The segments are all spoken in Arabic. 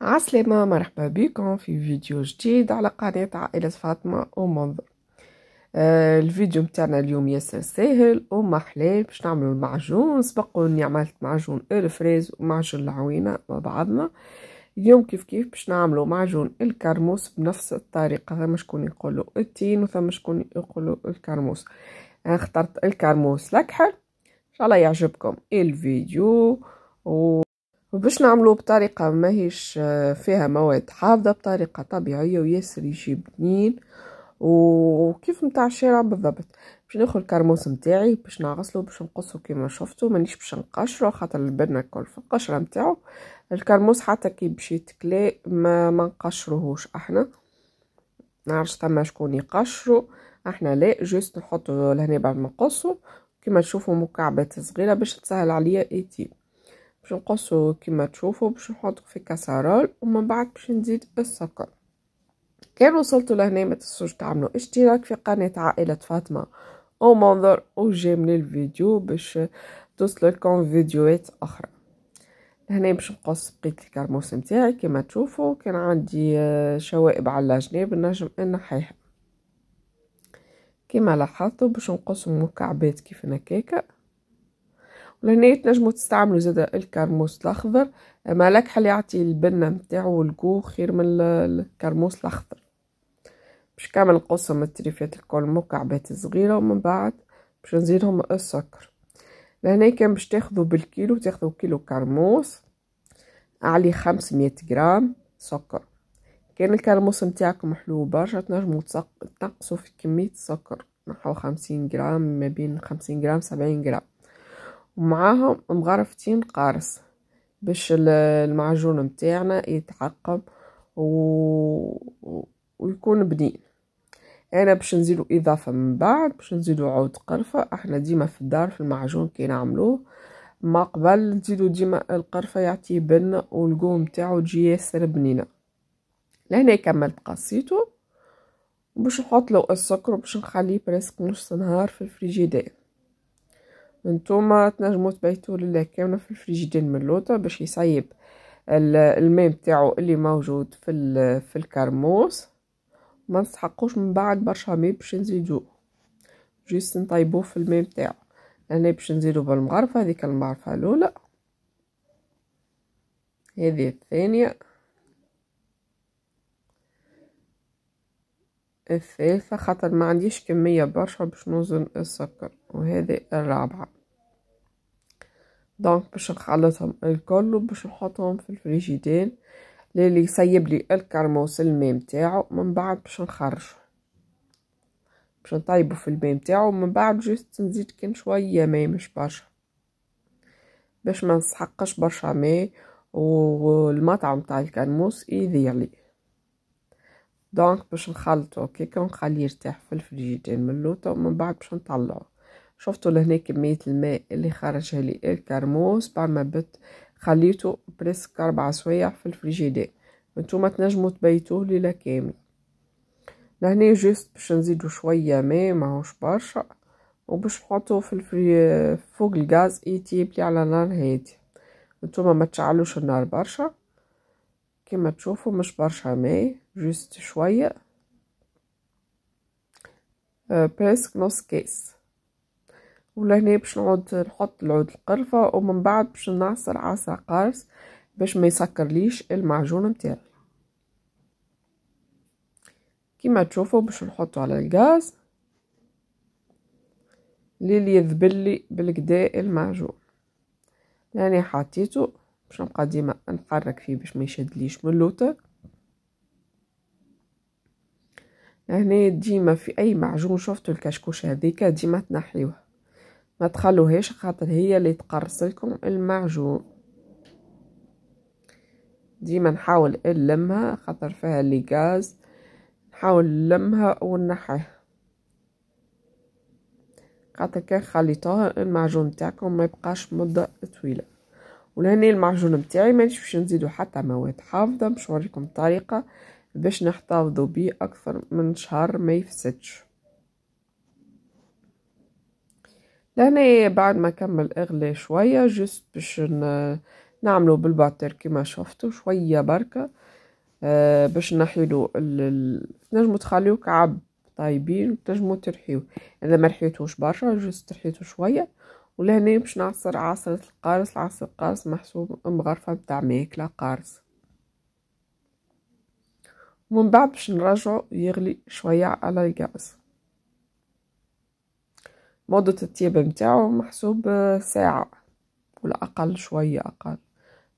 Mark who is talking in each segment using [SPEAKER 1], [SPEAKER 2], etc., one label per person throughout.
[SPEAKER 1] عسلامة مرحبا بكم في فيديو جديد على قناة عائلة فاطمة ومنظر آه الفيديو متاعنا اليوم ياسر ساهل ومحلاه باش نعملو المعجون سبقوني عملت معجون الفريز ومعجون العوينة مع بعضنا اليوم كيف كيف باش نعملو معجون الكرموس بنفس الطريقة ثم شكون يقولو التين وثم شكون يقولو الكرموس انا اخترت الكرموس الاكحل ان شاء الله يعجبكم الفيديو و وباش نعملو بطريقة ماهيش آه، فيها مواد حافظة بطريقة طبيعية وياسر يجي بنين وكيف نتاع الشارع بالضبط باش ناخذ الكرموس نتاعي باش نغسلو باش نقصو كيما شفتو مانيش باش نقشرو خاطر البنة الكل في القشرة نتاعو الكرموس حتى كي باش يتكلى ما, ما نقشروهوش احنا نعرفش ثما شكون يقشرو احنا لا جوست نحطو لهنا بعد ما نقصو كيما تشوفو مكعبات صغيرة باش تسهل عليا ايتي باش نقصو كيما تشوفوا باش نحطو في كاسارول ومن بعد باش نزيد السكر كان وصلتوا لهنا ما تنسوش تعملوا اشتراك في قناه عائله فاطمه ومنظر وجيم الفيديو باش توصل لكم فيديوهات اخرى هنا باش نقص بقية الكرموس نتاعي كيما تشوفوا كان عندي آه، شوائب على الجناب نجم نحيها كيما لاحظتوا باش نقص مكعبات كيف هكاكا ولهنا تنجمو تستعملو زادا الكرموس الاخضر مالك حل يعطي البنه نتاعو والجو خير من الكرموس الاخضر باش كامل نقصهم التريفات الكل مكعبات صغيره ومن بعد باش نزيدهم السكر لهنا كان باش تاخذوا بالكيلو تاخذوا كيلو كرموس عليه 500 غرام سكر كان الكرموس نتاعكم حلو برشا تنجموا تنقصوا في كميه السكر نحو 50 غرام ما بين 50 غرام 70 غرام ومعاهم مغرفتين قارص باش المعجون متاعنا يتعقم و... ويكون بنين انا باش نزيدو اضافه من بعد باش نزيدو عود قرفه احنا ديما في الدار في المعجون كي نعملوه ما قبل نزيدو ديما القرفه يعطيه بنه والقوم متاعو تجي ياسر بنينه لهنا كملت قصيته باش نحط له السكر باش نخليه برسك نص نهار في الفريجيدير نتوما تنجمو تبيتو لله كاملة في الفريجيدان من اللوطه باش يصيب الماء نتاعو اللي موجود في في الكرموس ما نسحقوش من بعد برشا ماء باش نزيدوه جوست نطيبوه في الماء نتاعو انا باش نزيدو بالمغرفة هذيك المغرفه الاولى هذه الثانية الثالثة خاطر ما عنديش كمية برشا باش نوزن السكر وهذه الرابعة دونك باش نخلطهم الكل وباش نحطهم في الفريجيدير للي يسيب لي الكرموس الماء نتاعو من بعد باش نخرجه باش نطيبو في الماء نتاعو من بعد جوست نزيد كان شويه ماء مش برشا باش ما نسحقش برشا ماء والمطعم تاع الكرموس يذيع لي دونك باش نخلطو كون ونخليه يرتاح في الفريجيدير من لوطا ومن بعد باش نطلعو شفتوا لهنا كمية الماء اللي خرجها لي الكرموس بعد ما بت خليته بريسك أربع سوايع في الفريجيدير نتوما تنجموا تبيتوه ليلة كامل لهنا جوست باش نزيدو شوية ماء ماهوش برشا وباش نحطو في الفري فوق الغاز يتيبلي على نار هادية نتوما ما تشعلوش النار برشا كما تشوفوا مش برشا ماء جوست شويه أه، بريسك نص كاس ولهنا باش نعود نحط العود القرفة ومن بعد باش نعصر عصا قارص باش ما يسكرليش المعجون نتاعي كيما تشوفوا باش نحطو على الغاز للي يذبل لي بالكدا المعجون لاني حطيته باش نبقى ديما نحرك فيه باش ما يشدليش من اللوطه لهنا ديما في اي معجون شفتوا الكشكوش هذيك ديما تنحيوها ما تخلوهاش خاطر هي اللي تقرص لكم المعجون ديما نحاول نلمها خاطر فيها لي غاز نحاول نلمها ونحيها خاطر كان خليتوها المعجون نتاعكم ما يبقاش مده طويله ولهني المعجون نتاعي مانيش باش نزيدو حتى مواد حافظه باش نوريكم الطريقه باش نحتفظوا بيه اكثر من شهر ما يفسدش لهنا بعد ما كمل اغلى شوية جست باش نعملو بالباتر كيما شفتو شوية بركة آه باش نحيلو ال... تنجمو تخليو كعب طايبين وتنجمو ترحيو اذا ما رحيتوش برشا جست ترحيتو شوية ولهنا باش نعصر عصرة القارص العصر القارص محسوب مغرفة بتاع ماكلة قارص ومن بعد باش نرجعو يغلي شوية على الغاز موضة التياب متاعو محسوب آه، ساعة ولا أقل شوية أقل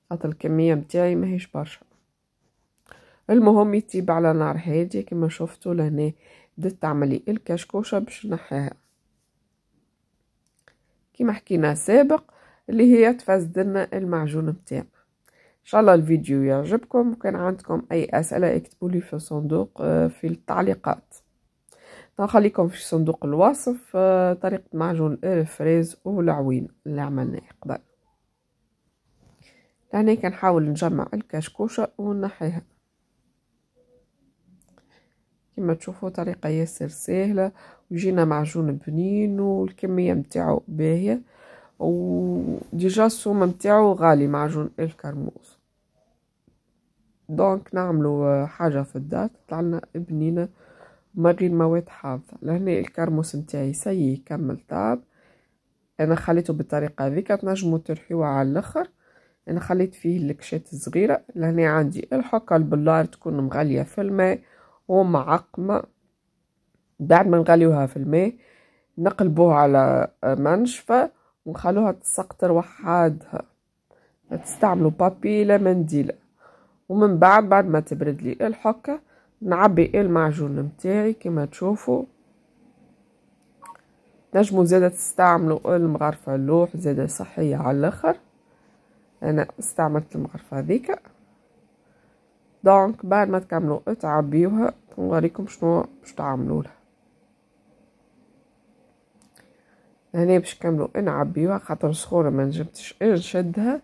[SPEAKER 1] خاطر الكمية متاعي ماهيش برشا المهم يطيب على نار هادية كما شفتوا لهنا بدت تعملي الكشكوشة باش نحيها كما حكينا سابق اللي هي تفزدنا المعجون متاعنا ان شاء الله الفيديو يعجبكم وكان عندكم اي اسئله اكتبوا لي في الصندوق آه، في التعليقات نخليكم في صندوق الوصف آه، طريقة معجون الفريز والعوين اللي عملناه قبل لهنا كنحاول نجمع الكشكوشة ونحيها كما تشوفوا طريقة ياسر سهلة ويجينا معجون بنين والكمية متاعو باهية وديجا السوم متاعو غالي معجون الكرموز دونك نعملو آه، حاجة في الدار تطلعلنا بنينة ما غير مواد حافظة لهنا الكرموس نتاعي سي يكمل طاب انا خليته بالطريقة هذيك تنجمو ترحيوه على الاخر انا خليت فيه الكشات الصغيرة لهنا عندي الحكة البلار تكون مغلية في الماء ومعقمة بعد ما نغليوها في الماء نقلبوها على منشفة ونخلوها تسقطر وحدها تستعملوا بابي لا منديلة ومن بعد بعد ما تبرد لي الحكه نعبي المعجون متاعي كما تشوفوا نجمو زادة تستعملوا المغرفة اللوح زادة صحية على الاخر انا استعملت المغرفة هذيك دونك بعد ما تكملوا تعبيوها نوريكم شنو باش تعملوا لها هنا باش نكملوا نعبيوها خاطر سخونة ما نجبتش نشدها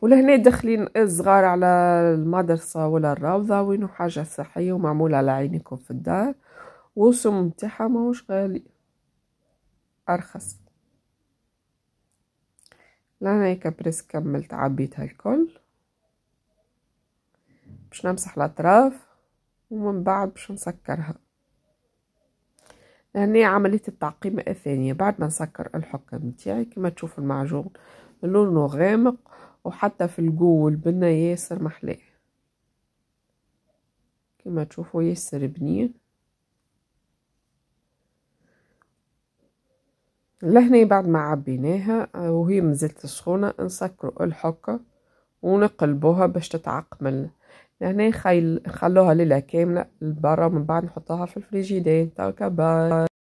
[SPEAKER 1] ولهنا داخلين الصغار على المدرسة ولا الروضة وينو حاجة صحية ومعمولة على عينيكم في الدار والسم متاحة ماهوش غالي أرخص لهنا هيكا بريس كملت عبيتها الكل باش نمسح الأطراف ومن بعد باش نسكرها لهنا عملية التعقيم الثانية بعد ما نسكر الحكم متاعي كما تشوفو المعجون لونه غامق وحتى في الجول بنا ياسر محلاه كما تشوفوا ياسر بنين لهنا بعد ما عبيناها وهي مازالت سخونة نسكروا الحكة ونقلبوها باش تتعقمل لهنا خلوها ليلة كاملة لبرا من بعد نحطوها في الفريجيدير تاكا باي